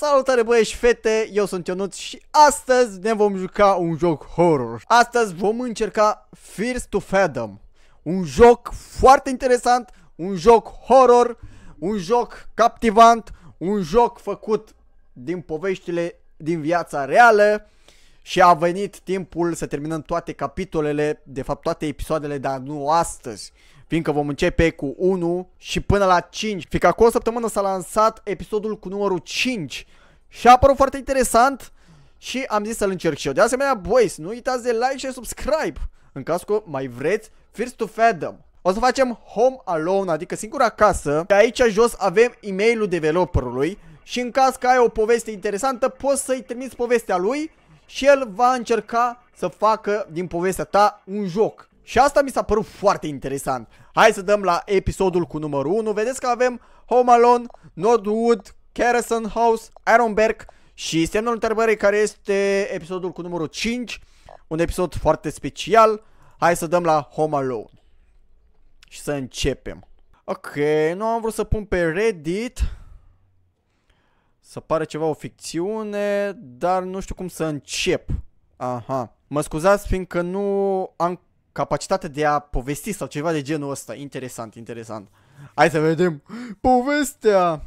Salutare băieți și fete, eu sunt Ionut și astăzi ne vom juca un joc horror. Astăzi vom încerca First to Fathom. Un joc foarte interesant, un joc horror, un joc captivant, un joc făcut din poveștile din viața reală. Și a venit timpul să terminăm toate capitolele, de fapt toate episoadele, dar nu astăzi fiindcă vom începe cu 1 și până la 5, fiindcă acum o săptămână s-a lansat episodul cu numărul 5 și a apărut foarte interesant și am zis să-l încerc și eu. De asemenea, boys, nu uitați de like și subscribe în caz că mai vreți First to Fathom. O să facem Home Alone, adică singura acasă. De aici jos avem e-mailul developerului și în caz că ai o poveste interesantă poți să-i trimiți povestea lui și el va încerca să facă din povestea ta un joc. Și asta mi s-a părut foarte interesant. Hai să dăm la episodul cu numărul 1. Vedeți că avem Home Alone, Nordwood, Carrison House, Ironberg și semnul întrebării care este episodul cu numărul 5. Un episod foarte special. Hai să dăm la Home Alone. Și să începem. Ok, nu am vrut să pun pe Reddit. Să pare ceva o ficțiune, dar nu știu cum să încep. Aha. Mă scuzați fiindcă nu am capacitate de a povesti sau ceva de genul ăsta. Interesant, interesant. Hai să vedem povestea.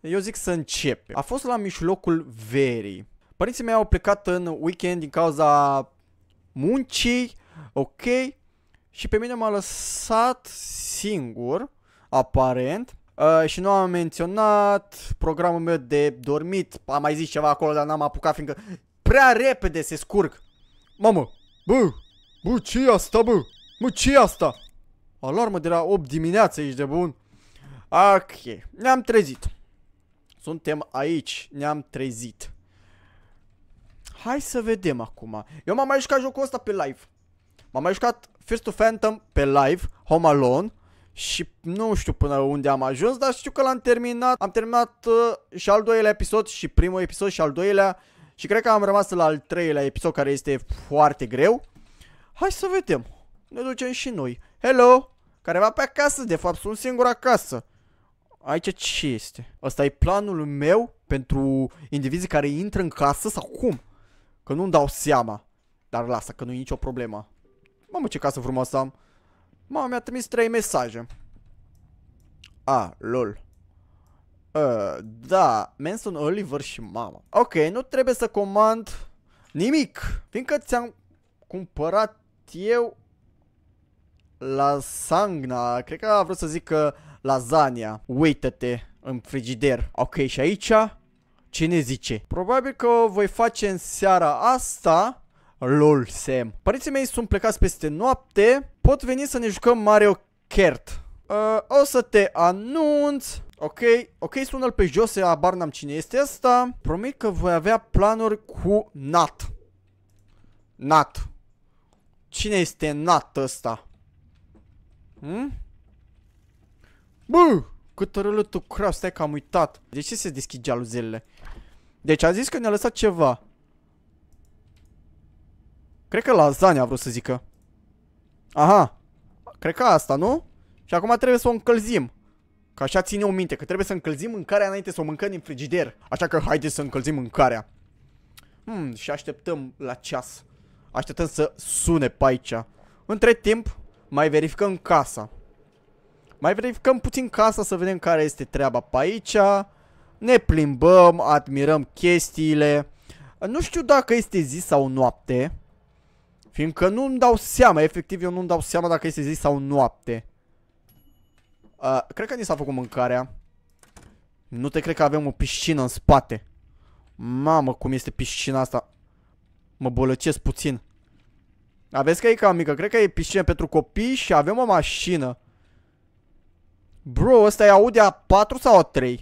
Eu zic să începe. A fost la mijlocul verii. Părinții mei au plecat în weekend din cauza muncii, ok, și pe mine m-a lăsat singur, aparent, uh, și nu am menționat programul meu de dormit, am mai zis ceva acolo, dar n-am apucat, fiindcă prea repede se scurg. Mamă, bă, Bă, ce asta, bă? Bă, ce asta? Alarmă de la 8 dimineața, aici de bun? Ok, ne-am trezit. Suntem aici, ne-am trezit. Hai să vedem acum. Eu m-am mai jucat jocul ăsta pe live. M-am mai jucat First to Phantom pe live, Home Alone. Și nu știu până unde am ajuns, dar știu că l-am terminat. Am terminat uh, și al doilea episod și primul episod și al doilea. Și cred că am rămas la al treilea episod care este foarte greu. Hai să vedem. Ne ducem și noi. Hello! va pe acasă, de fapt, sunt singur acasă. Aici ce este? Asta e planul meu pentru indivizii care intră în casă sau cum? Că nu-mi dau seama. Dar lasă, că nu e nicio problemă. Mamă, ce casă frumoasă am. Mama mi-a trimis trei mesaje. A, lol. Uh, da, Manson, Oliver și mama. Ok, nu trebuie să comand nimic. Fiindcă ți-am cumpărat eu lasagna, cred că a vrut să zic că lasagna. Uită-te în frigider. Ok, și aici ce ne zice? Probabil că o voi face în seara asta. LOL Sam. Părinții mei sunt plecați peste noapte. Pot veni să ne jucăm Mario Kart. Uh, o să te anunț. Ok, ok, sună-l pe jos, abar n-am cine este asta. Promit că voi avea planuri cu Nat. Nat. Cine este nat ăsta? Hmm? Bă! Cât tu crap, stai că am uitat. De ce se deschid jaluzelele? Deci a zis că ne-a lăsat ceva. Cred că lasagne a vrut să zică. Aha. Cred că asta, nu? Și acum trebuie să o încălzim. Ca așa ține o minte, că trebuie să încălzim mâncarea înainte să o mâncăm din frigider. Așa că haideți să încălzim mâncarea. Hmm, și așteptăm la ceas. Așteptăm să sune pe aici. Între timp, mai verificăm casa. Mai verificăm puțin casa să vedem care este treaba pe aici. Ne plimbăm, admirăm chestiile. Nu știu dacă este zi sau noapte. Fiindcă nu-mi dau seama, efectiv eu nu-mi dau seama dacă este zi sau noapte. Uh, cred că ni s-a făcut mâncarea. Nu te cred că avem o piscină în spate. Mamă, cum este piscina asta. Mă bolăcesc puțin. Aveți că e cam mică. Cred că e piscină pentru copii și avem o mașină. Bro, ăsta e Audi A4 sau A3?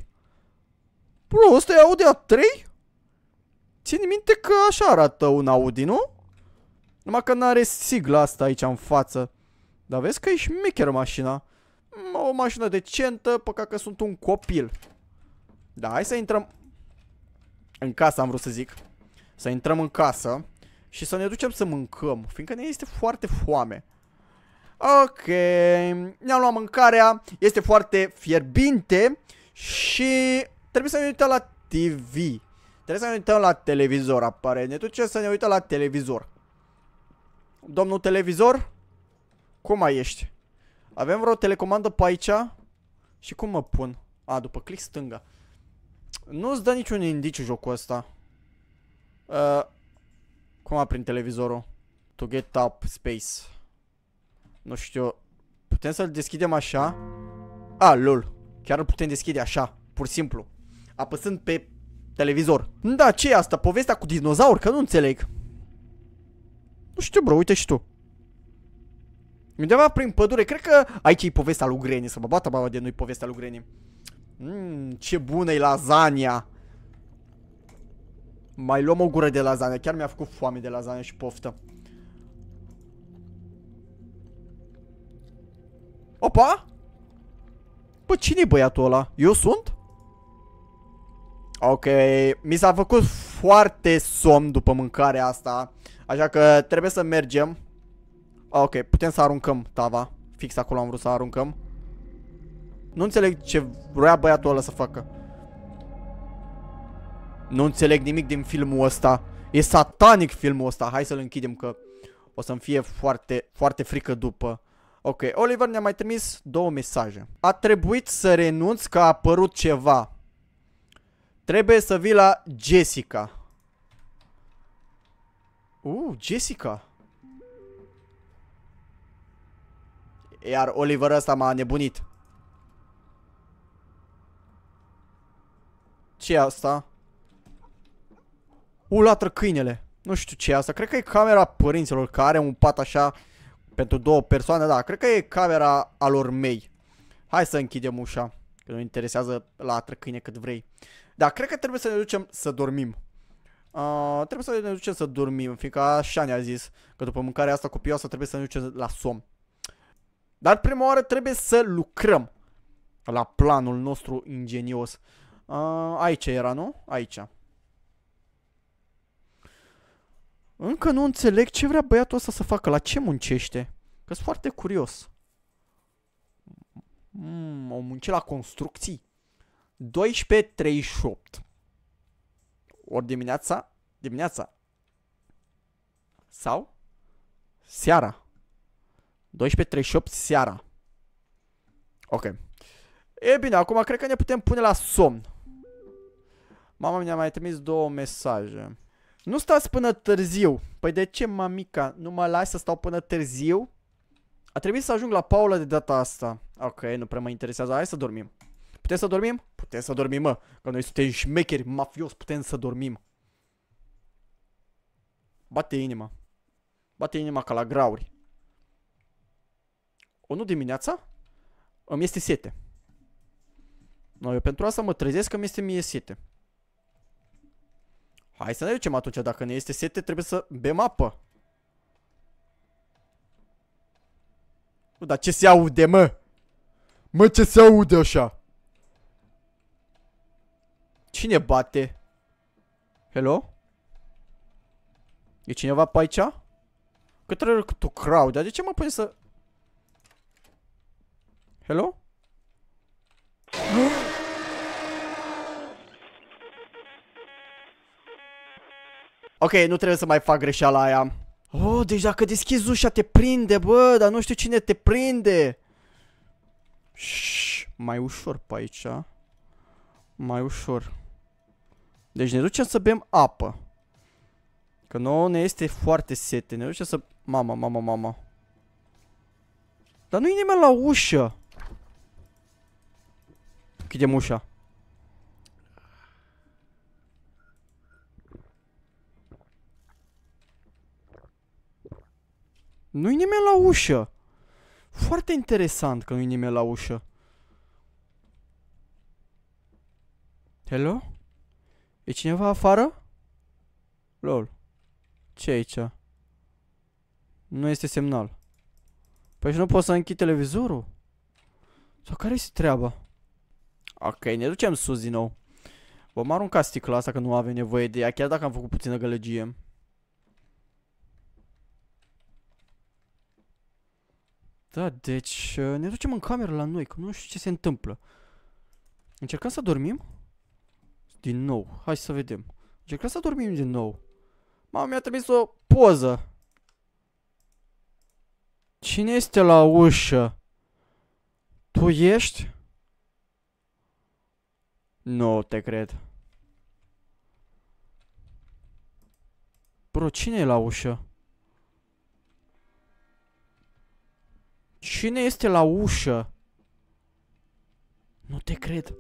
Bro, ăsta e Audi A3? Țin minte că așa arată un Audi, nu? Numai că n-are sigla asta aici în față. Dar vezi că e șmecheră mașina. Mm, o mașină decentă, păcat că sunt un copil. Da, hai să intrăm... În casă am vrut să zic. Să intrăm în casă și să ne ducem să mâncăm, fiindcă ne este foarte foame. Ok, ne-am luat mâncarea, este foarte fierbinte și trebuie să ne uităm la TV. Trebuie să ne uităm la televizor, apare. Ne ducem să ne uităm la televizor. Domnul televizor, cum mai ești? Avem vreo telecomandă pe aici? Și cum mă pun? A, după click stânga. Nu-ți dă niciun indiciu jocul ăsta. Uh, cum aprind televizorul? To get up, space. Nu știu. Putem să-l deschidem așa? A, lol. Chiar îl putem deschide așa, pur și simplu. Apăsând pe televizor. Da, ce e asta? Povestea cu dinozaur? Că nu înțeleg. Nu știu, bro, uite și tu. Undeva prin pădure, cred că aici e povestea lui Greni, să mă bată baba de nu-i povestea lui Greni. Mmm, ce bună e lasagna. Mai luăm o gură de lasagne. Chiar mi-a făcut foame de lasagne și poftă. Opa! Bă, cine băiatul ăla? Eu sunt? Ok, mi s-a făcut foarte somn după mâncarea asta. Așa că trebuie să mergem. Ah, ok, putem să aruncăm tava. Fix acolo am vrut să aruncăm. Nu înțeleg ce vrea băiatul ăla să facă. Nu înțeleg nimic din filmul ăsta. E satanic filmul ăsta. Hai să-l închidem că o să-mi fie foarte, foarte frică după. Ok, Oliver ne-a mai trimis două mesaje. A trebuit să renunț că a apărut ceva. Trebuie să vii la Jessica. Uh, Jessica. Iar Oliver ăsta m-a nebunit. ce asta? U, latră câinele. Nu știu ce e asta. Cred că e camera părinților care are un pat așa pentru două persoane. Da, cred că e camera alor mei. Hai să închidem ușa. Că nu interesează latră câine cât vrei. Da, cred că trebuie să ne ducem să dormim. Uh, trebuie să ne ducem să dormim, fiindcă așa ne-a zis că după mâncarea asta copioasă trebuie să ne ducem la somn. Dar prima oară trebuie să lucrăm la planul nostru ingenios. Uh, aici era, nu? Aici. Încă nu înțeleg ce vrea băiatul ăsta să facă, la ce muncește. că sunt foarte curios. Mm, o munce la construcții. 12.38. Ori dimineața, dimineața. Sau seara. 12.38 seara. Ok. E bine, acum cred că ne putem pune la somn. Mama mi-a mai trimis două mesaje. Nu stați până târziu. Păi de ce, mamica? Nu mă lași să stau până târziu? A trebuit să ajung la Paula de data asta. Ok, nu prea mă interesează. Hai să dormim. Putem să dormim? Putem să dormim, mă. Că noi suntem șmecheri, mafios, putem să dormim. Bate inima. Bate inima ca la grauri. O nu dimineața? Îmi este sete. Noi, pentru asta mă trezesc că mi este mie sete. Hai să ne ducem atunci, dacă ne este sete, trebuie să bem apă. Nu dar ce se aude, mă? Mă, ce se aude așa? Cine bate? Hello? E cineva pe aici? Că trebuie tu crowd, dar de ce mă pune să... Hello? Ok, nu trebuie să mai fac greșeala aia. Oh, deci dacă deschizi ușa te prinde, bă, dar nu știu cine te prinde. Shh, mai ușor pe aici. Mai ușor. Deci ne ducem să bem apă. Că nouă ne este foarte sete. Ne ducem să... Mama, mama, mama. Dar nu-i nimeni la ușă. Chidem ușa. Nu-i nimeni la ușă. Foarte interesant că nu-i nimeni la ușă. Hello? E cineva afară? Lol. ce aici? Nu este semnal. Păi și nu pot să închid televizorul? Sau care este treaba? Ok, ne ducem sus din nou. Vom arunca sticla asta că nu avem nevoie de ea, chiar dacă am făcut puțină gălăgie. Da, deci uh, ne ducem în cameră la noi, că nu știu ce se întâmplă. Încercăm să dormim? Din nou, hai să vedem. Încercăm să dormim din nou. Mama mi-a trimis o poză. Cine este la ușă? Tu ești? Nu te cred. Bro, cine e la ușă? Cine este la ușă? Nu te cred.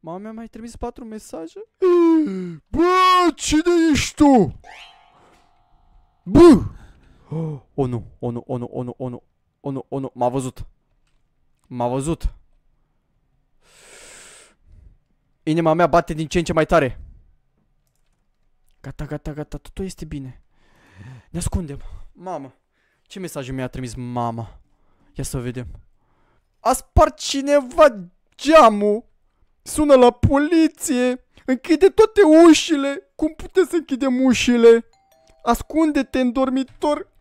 Mama mea mai trimis patru mesaje? Bă, cine ești tu? Bă! Oh, nu, o nu, o nu, o nu, o nu, o nu, o nu, m-a văzut. M-a văzut. Inima mea bate din ce în ce mai tare. Gata, gata, gata, totul este bine. Ne ascundem. Mamă. Ce mesaje mi-a trimis mama? Ia să vedem. A spart cineva geamul. Sună la poliție. Închide toate ușile. Cum putem să închidem ușile? Ascunde-te în dormitor.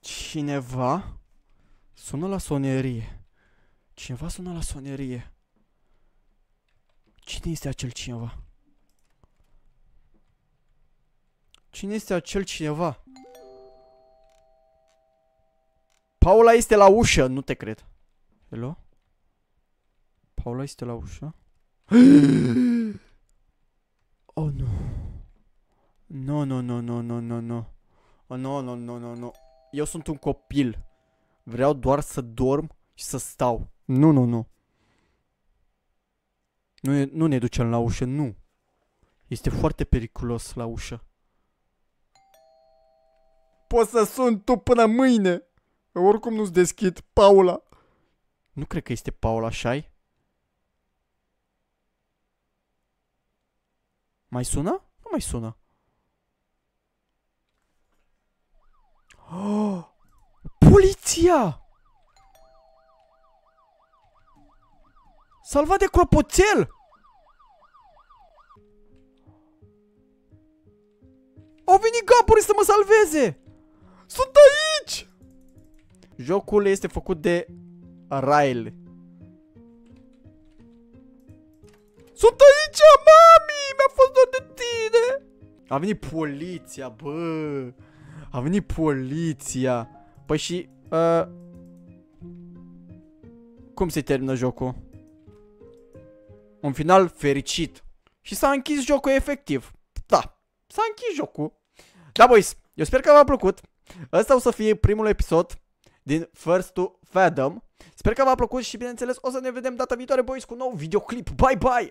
Cineva sună la sonerie. Cineva sună la sonerie. Cine este acel cineva? Cine este acel cineva? Paula este la ușă, nu te cred. Hello? Paula este la ușă? oh, nu. No, no, no, no, no, no, no. Oh, no, no, no, no, no. Eu sunt un copil. Vreau doar să dorm și să stau. Nu, nu, nu. Nu, nu ne ducem la ușă, nu. Este foarte periculos la ușă. Pot să sun tu până mâine. oricum nu-ți deschid, Paula. Nu cred că este Paula -i? Mai sună? Nu mai sună. Oh! Poliția! Salvat de clopoțel! Au venit gapuri să mă salveze! Sunt aici! Jocul este făcut de Rail. Sunt aici, mami! Mi-a fost doar de tine! A venit poliția, bă! A venit poliția! Păi și... Uh, cum se termină jocul? Un final fericit. Și s-a închis jocul efectiv. Da, s-a închis jocul. Da, boys, eu sper că v-a plăcut. Ăsta o să fie primul episod din First to Fathom. Sper că v-a plăcut și bineînțeles o să ne vedem data viitoare, boys, cu un nou videoclip. Bye, bye!